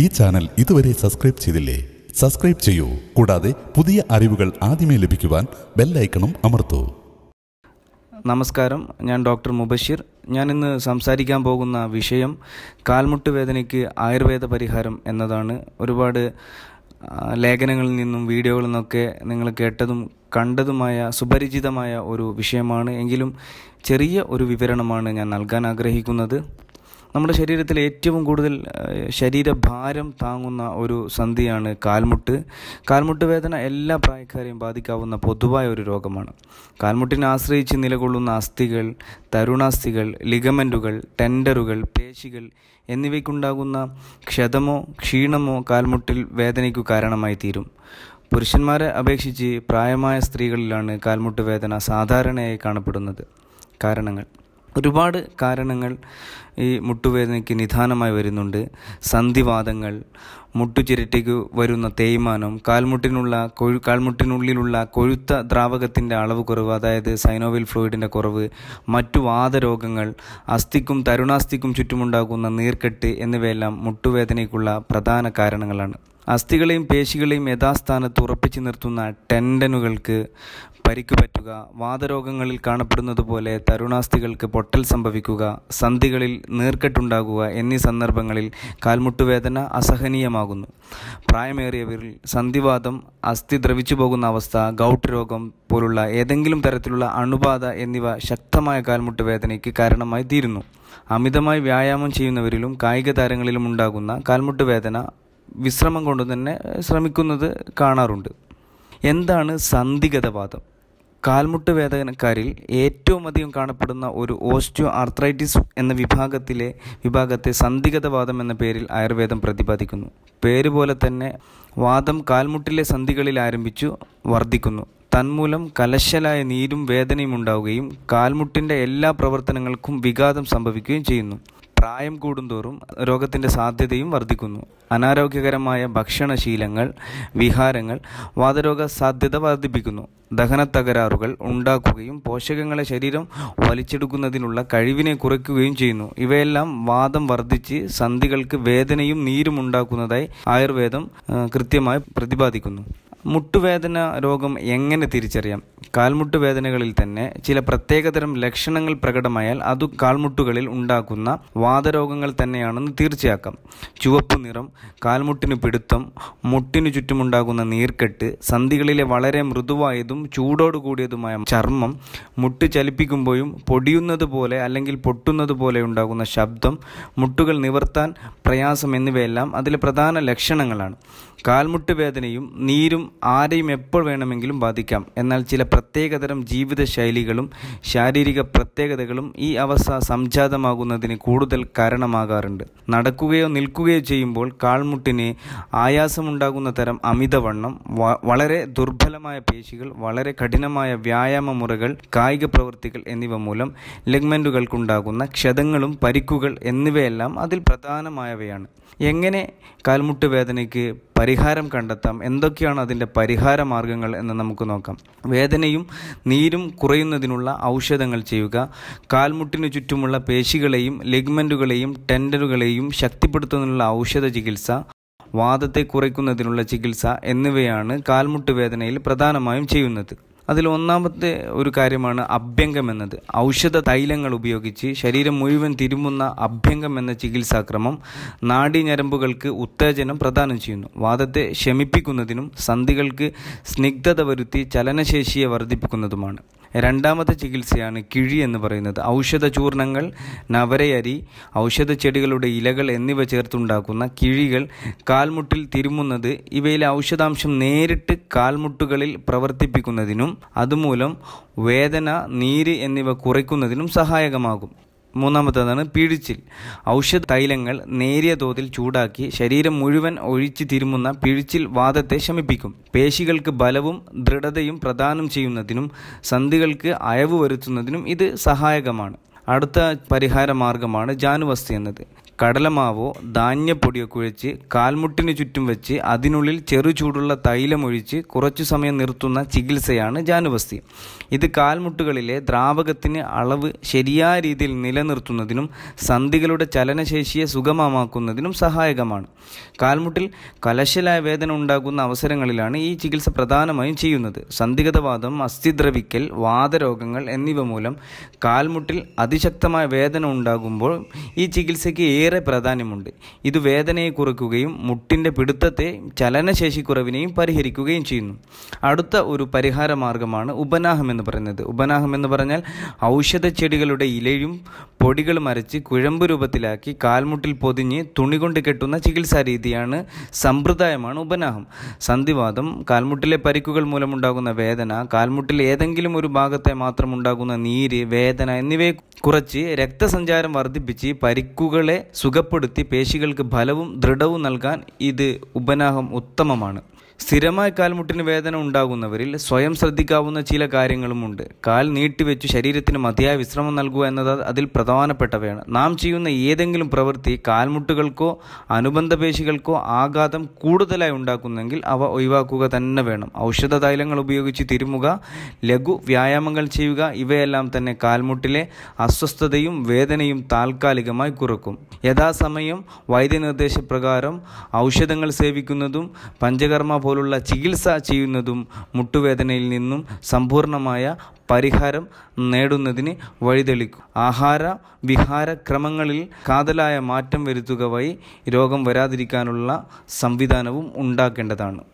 ഈ ചാനൽ ഇതുവരെ സബ്സ്ക്രൈബ് ചെയ്തില്ലേ സബ്സ്ക്രൈബ് ചെയ്യൂ കൂടാതെ പുതിയ അറിവുകൾ ആദ്യമേ ലഭിക്കുവാൻ ബെല്ലൈക്കണം അമർത്തൂ നമസ്കാരം ഞാൻ ഡോക്ടർ മുബഷിർ ഞാൻ ഇന്ന് സംസാരിക്കാൻ പോകുന്ന വിഷയം കാൽമുട്ട് വേദനയ്ക്ക് ആയുർവേദ പരിഹാരം എന്നതാണ് ഒരുപാട് ലേഖനങ്ങളിൽ നിന്നും വീഡിയോകളിൽ നിന്നൊക്കെ നിങ്ങൾ കേട്ടതും കണ്ടതുമായ സുപരിചിതമായ ഒരു വിഷയമാണ് എങ്കിലും ചെറിയ ഒരു വിവരണമാണ് ഞാൻ നൽകാൻ ആഗ്രഹിക്കുന്നത് നമ്മുടെ ശരീരത്തിൽ ഏറ്റവും കൂടുതൽ ശരീരഭാരം താങ്ങുന്ന ഒരു സന്ധിയാണ് കാൽമുട്ട് കാൽമുട്ട് വേദന എല്ലാ പ്രായക്കാരെയും ബാധിക്കാവുന്ന പൊതുവായ ഒരു രോഗമാണ് കാൽമുട്ടിനെ ആശ്രയിച്ച് നിലകൊള്ളുന്ന അസ്ഥികൾ തരുണാസ്ഥികൾ ലിഗമെൻറ്റുകൾ ടെൻഡറുകൾ പേശികൾ എന്നിവയ്ക്കുണ്ടാകുന്ന ക്ഷതമോ ക്ഷീണമോ കാൽമുട്ടിൽ വേദനയ്ക്കു കാരണമായി തീരും പുരുഷന്മാരെ അപേക്ഷിച്ച് പ്രായമായ സ്ത്രീകളിലാണ് കാൽമുട്ട് വേദന സാധാരണയായി കാണപ്പെടുന്നത് കാരണങ്ങൾ ഒരുപാട് കാരണങ്ങൾ ഈ മുട്ടുവേദനയ്ക്ക് നിധാനമായി വരുന്നുണ്ട് സന്ധിവാദങ്ങൾ മുട്ടുചിരട്ടയ്ക്ക് വരുന്ന തേയ്മാനം കാൽമുട്ടിനുള്ള കൊഴു കാൽമുട്ടിനുള്ളിലുള്ള കൊഴുത്ത ദ്രാവകത്തിൻ്റെ അളവ് കുറവ് അതായത് സൈനോവിൽ ഫ്ലൂയിഡിൻ്റെ കുറവ് മറ്റു വാദരോഗങ്ങൾ അസ്ഥിക്കും തരുണാസ്ഥിക്കും ചുറ്റുമുണ്ടാകുന്ന നീർക്കെട്ട് എന്നിവയെല്ലാം മുട്ടുവേദനയ്ക്കുള്ള പ്രധാന കാരണങ്ങളാണ് അസ്ഥികളെയും പേശികളെയും യഥാസ്ഥാനത്ത് ഉറപ്പിച്ചു നിർത്തുന്ന ടെൻഡനുകൾക്ക് പരിക്ക് പറ്റുക വാതരോഗങ്ങളിൽ കാണപ്പെടുന്നത് പോലെ തരുണാസ്ഥികൾക്ക് പൊട്ടൽ സംഭവിക്കുക സന്ധികളിൽ നീർക്കെട്ടുണ്ടാകുക എന്നീ സന്ദർഭങ്ങളിൽ കാൽമുട്ടുവേദന അസഹനീയമാകുന്നു പ്രായമേറിയവരിൽ സന്ധിവാദം അസ്ഥി ദ്രവിച്ചു പോകുന്ന അവസ്ഥ ഗൗട്ട് രോഗം പോലുള്ള ഏതെങ്കിലും തരത്തിലുള്ള അണുബാധ എന്നിവ ശക്തമായ കാൽമുട്ട് വേദനയ്ക്ക് കാരണമായി തീരുന്നു അമിതമായി വ്യായാമം ചെയ്യുന്നവരിലും കായിക താരങ്ങളിലും ഉണ്ടാകുന്ന കാൽമുട്ട് വേദന വിശ്രമം കൊണ്ട് തന്നെ ശ്രമിക്കുന്നത് കാണാറുണ്ട് എന്താണ് സന്ധിഗതവാദം കാൽമുട്ട് വേദനക്കാരിൽ ഏറ്റവും അധികം കാണപ്പെടുന്ന ഒരു ഓസ്റ്റിയോ ആർത്രൈറ്റിസ് എന്ന വിഭാഗത്തിലെ വിഭാഗത്തെ സന്ധിഗതവാദം എന്ന പേരിൽ ആയുർവേദം പ്രതിപാദിക്കുന്നു പേര് പോലെ തന്നെ വാദം കാൽമുട്ടിലെ സന്ധികളിൽ ആരംഭിച്ചു വർദ്ധിക്കുന്നു തന്മൂലം കലശലായ നീരും വേദനയും ഉണ്ടാവുകയും കാൽമുട്ടിൻ്റെ എല്ലാ പ്രവർത്തനങ്ങൾക്കും വിഘാതം സംഭവിക്കുകയും ചെയ്യുന്നു പ്രായം കൂടുന്തോറും രോഗത്തിൻ്റെ സാധ്യതയും വർദ്ധിക്കുന്നു അനാരോഗ്യകരമായ ഭക്ഷണശീലങ്ങൾ വിഹാരങ്ങൾ വാതരോഗ സാധ്യത വർദ്ധിപ്പിക്കുന്നു ദഹന തകരാറുകൾ ഉണ്ടാക്കുകയും പോഷകങ്ങളെ ശരീരം വലിച്ചെടുക്കുന്നതിനുള്ള കഴിവിനെ കുറയ്ക്കുകയും ചെയ്യുന്നു ഇവയെല്ലാം വാദം വർദ്ധിച്ച് സന്ധികൾക്ക് വേദനയും നീരും ഉണ്ടാക്കുന്നതായി ആയുർവേദം കൃത്യമായി പ്രതിപാദിക്കുന്നു മുട്ടുവേദന രോഗം എങ്ങനെ തിരിച്ചറിയാം കാൽമുട്ട് വേദനകളിൽ തന്നെ ചില പ്രത്യേകതരം ലക്ഷണങ്ങൾ പ്രകടമായാൽ അത് കാൽമുട്ടുകളിൽ ഉണ്ടാക്കുന്ന വാദരോഗങ്ങൾ തന്നെയാണെന്ന് തീർച്ചയാക്കാം ചുവപ്പ് നിറം കാൽമുട്ടിന് പിടുത്തം മുട്ടിനു ചുറ്റുമുണ്ടാകുന്ന നീർക്കെട്ട് സന്ധികളിലെ വളരെ മൃദുവായതും ചൂടോടു കൂടിയതുമായ ചർമ്മം മുട്ട് ചലിപ്പിക്കുമ്പോഴും പൊടിയുന്നത് പോലെ അല്ലെങ്കിൽ പൊട്ടുന്നത് പോലെ ഉണ്ടാകുന്ന ശബ്ദം മുട്ടുകൾ നിവർത്താൻ പ്രയാസം എന്നിവയെല്ലാം അതിലെ പ്രധാന ലക്ഷണങ്ങളാണ് കാൽമുട്ട് വേദനയും നീരും ആരെയും എപ്പോൾ വേണമെങ്കിലും ബാധിക്കാം എന്നാൽ ചില പ്രത്യേകതരം ജീവിതശൈലികളും ശാരീരിക പ്രത്യേകതകളും ഈ അവസ്ഥ സംജാതമാകുന്നതിന് കൂടുതൽ കാരണമാകാറുണ്ട് നടക്കുകയോ നിൽക്കുകയോ ചെയ്യുമ്പോൾ കാൽമുട്ടിന് ആയാസമുണ്ടാകുന്ന തരം അമിതവണ്ണം വളരെ ദുർബലമായ പേശികൾ വളരെ കഠിനമായ വ്യായാമ മുറകൾ കായിക പ്രവൃത്തികൾ എന്നിവ മൂലം ലെഗ്മെൻറ്റുകൾക്കുണ്ടാകുന്ന ക്ഷതങ്ങളും പരിക്കുകൾ എന്നിവയെല്ലാം അതിൽ പ്രധാനമായവയാണ് എങ്ങനെ കാൽമുട്ട് വേദനയ്ക്ക് പരിഹാരം കണ്ടെത്താം എന്തൊക്കെയാണ് അതിൻ്റെ പരിഹാര മാർഗങ്ങൾ എന്ന് നമുക്ക് നോക്കാം വേദനയും നീരും കുറയുന്നതിനുള്ള ഔഷധങ്ങൾ ചെയ്യുക കാൽമുട്ടിനു ചുറ്റുമുള്ള പേശികളെയും ലിഗ്മെൻറ്റുകളെയും ടെൻഡറുകളെയും ശക്തിപ്പെടുത്തുന്നതിനുള്ള ഔഷധ ചികിത്സ വാദത്തെ കുറയ്ക്കുന്നതിനുള്ള ചികിത്സ എന്നിവയാണ് കാൽമുട്ട് വേദനയിൽ പ്രധാനമായും ചെയ്യുന്നത് അതിൽ ഒന്നാമത്തെ ഒരു കാര്യമാണ് അഭ്യംഗം എന്നത് ഔഷധ തൈലങ്ങൾ ഉപയോഗിച്ച് ശരീരം മുഴുവൻ തിരുമുന്ന അഭ്യംഗം എന്ന ചികിത്സാക്രമം നാഡീഞരമ്പുകൾക്ക് ഉത്തേജനം പ്രദാനം ചെയ്യുന്നു വാദത്തെ ശമിപ്പിക്കുന്നതിനും സന്ധികൾക്ക് സ്നിഗ്ധത വരുത്തി ചലനശേഷിയെ വർദ്ധിപ്പിക്കുന്നതുമാണ് രണ്ടാമത്തെ ചികിത്സയാണ് കിഴി എന്ന് പറയുന്നത് ഔഷധ ചൂർണങ്ങൾ നവരയരി ഔഷധ ചെടികളുടെ ഇലകൾ എന്നിവ ചേർത്തുണ്ടാക്കുന്ന കിഴികൾ കാൽമുട്ടിൽ തിരുമുന്നത് ഇവയിലെ ഔഷധാംശം നേരിട്ട് കാൽമുട്ടുകളിൽ പ്രവർത്തിപ്പിക്കുന്നതിനും അതുമൂലം വേദന നീര് എന്നിവ കുറയ്ക്കുന്നതിനും സഹായകമാകും മൂന്നാമത്തേതാണ് പീഴിച്ചിൽ ഔഷധ തൈലങ്ങൾ നേരിയ തോതിൽ ചൂടാക്കി ശരീരം മുഴുവൻ ഒഴിച്ചു തിരുമുന്ന പിഴിച്ചിൽ വാദത്തെ ശമിപ്പിക്കും പേശികൾക്ക് ബലവും ദൃഢതയും പ്രദാനം ചെയ്യുന്നതിനും സന്ധികൾക്ക് അയവ് വരുത്തുന്നതിനും ഇത് സഹായകമാണ് അടുത്ത പരിഹാര മാർഗമാണ് ജാനുവസ്തി എന്നത് കടലമാവോ ധാന്യപ്പൊടിയോ കുഴച്ച് കാൽമുട്ടിന് ചുറ്റും വെച്ച് അതിനുള്ളിൽ ചെറു ചൂടുള്ള തൈലമൊഴിച്ച് കുറച്ചു സമയം നിർത്തുന്ന ചികിത്സയാണ് ജാനുവസ്തി ഇത് കാൽമുട്ടുകളിലെ ദ്രാവകത്തിന് അളവ് ശരിയായ രീതിയിൽ നിലനിർത്തുന്നതിനും സന്ധികളുടെ ചലനശേഷിയെ സുഗമമാക്കുന്നതിനും സഹായകമാണ് കാൽമുട്ടിൽ കലശലായ വേദന ഉണ്ടാകുന്ന അവസരങ്ങളിലാണ് ഈ ചികിത്സ പ്രധാനമായും ചെയ്യുന്നത് സന്ധിഗതവാദം അസ്ഥിദ്രവിക്കൽ വാതരോഗങ്ങൾ എന്നിവ മൂലം കാൽമുട്ടിൽ അതിശക്തമായ വേദന ഉണ്ടാകുമ്പോൾ ഈ ചികിത്സയ്ക്ക് ഏറെ ഏറെ പ്രാധാന്യമുണ്ട് ഇത് വേദനയെ കുറയ്ക്കുകയും മുട്ടിൻ്റെ പിടുത്തത്തെ ചലനശേഷി കുറവിനെയും പരിഹരിക്കുകയും ചെയ്യുന്നു അടുത്ത ഒരു പരിഹാര മാർഗമാണ് ഉപനാഹം എന്ന് പറയുന്നത് ഉപനാഹം എന്ന് പറഞ്ഞാൽ ഔഷധ ചെടികളുടെ ഇലയും പൊടികളും അരച്ച് കുഴമ്പ് രൂപത്തിലാക്കി കാൽമുട്ടിൽ പൊതിഞ്ഞ് തുണി കൊണ്ട് കെട്ടുന്ന ചികിത്സാ രീതിയാണ് സമ്പ്രദായമാണ് ഉപനാഹം സന്ധിവാദം കാൽമുട്ടിലെ പരിക്കുകൾ മൂലമുണ്ടാകുന്ന വേദന കാൽമുട്ടിൽ ഏതെങ്കിലും ഒരു ഭാഗത്തെ മാത്രം ഉണ്ടാകുന്ന നീര് വേദന എന്നിവയെ കുറച്ച് രക്തസഞ്ചാരം വർദ്ധിപ്പിച്ച് പരിക്കുകളെ സുഖപ്പെടുത്തി പേശികൾക്ക് ബലവും ദൃഢവും നൽകാൻ ഇത് ഉപനാഹം ഉത്തമമാണ് സ്ഥിരമായ കാൽമുട്ടിന് വേദന ഉണ്ടാകുന്നവരിൽ സ്വയം ശ്രദ്ധിക്കാവുന്ന ചില കാര്യങ്ങളുമുണ്ട് കാൽ നീട്ടിവെച്ച് ശരീരത്തിന് മതിയായ വിശ്രമം നൽകുക എന്നത് അതിൽ പ്രധാനപ്പെട്ടവയാണ് നാം ചെയ്യുന്ന ഏതെങ്കിലും പ്രവൃത്തി കാൽമുട്ടുകൾക്കോ അനുബന്ധ പേശികൾക്കോ ആഘാതം കൂടുതലായി ഉണ്ടാക്കുന്നെങ്കിൽ അവ ഒഴിവാക്കുക തന്നെ വേണം ഔഷധ തൈലങ്ങൾ ഉപയോഗിച്ച് തിരുമുക ലഘു വ്യായാമങ്ങൾ ചെയ്യുക ഇവയെല്ലാം തന്നെ കാൽമുട്ടിലെ അസ്വസ്ഥതയും വേദനയും താൽക്കാലികമായി കുറക്കും യഥാസമയം വൈദ്യനിർദ്ദേശപ്രകാരം ഔഷധങ്ങൾ സേവിക്കുന്നതും പഞ്ചകർമ്മ പോലുള്ള ചികിത്സ ചെയ്യുന്നതും മുട്ടുവേദനയിൽ നിന്നും സമ്പൂർണ്ണമായ പരിഹാരം നേടുന്നതിന് വഴിതെളിക്കും ആഹാര വിഹാര ക്രമങ്ങളിൽ കാതലായ മാറ്റം വരുത്തുക വഴി രോഗം വരാതിരിക്കാനുള്ള സംവിധാനവും ഉണ്ടാക്കേണ്ടതാണ്